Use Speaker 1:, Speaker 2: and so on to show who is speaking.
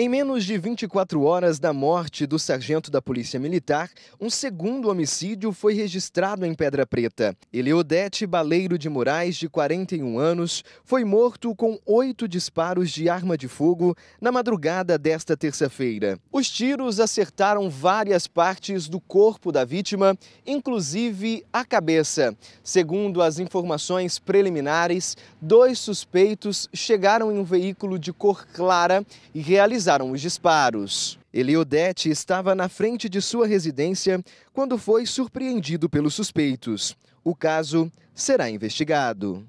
Speaker 1: Em menos de 24 horas da morte do sargento da Polícia Militar, um segundo homicídio foi registrado em Pedra Preta. Eliodete Baleiro de Moraes, de 41 anos, foi morto com oito disparos de arma de fogo na madrugada desta terça-feira. Os tiros acertaram várias partes do corpo da vítima, inclusive a cabeça. Segundo as informações preliminares, dois suspeitos chegaram em um veículo de cor clara e realizaram realizaram os disparos. Eliodete estava na frente de sua residência quando foi surpreendido pelos suspeitos. O caso será investigado.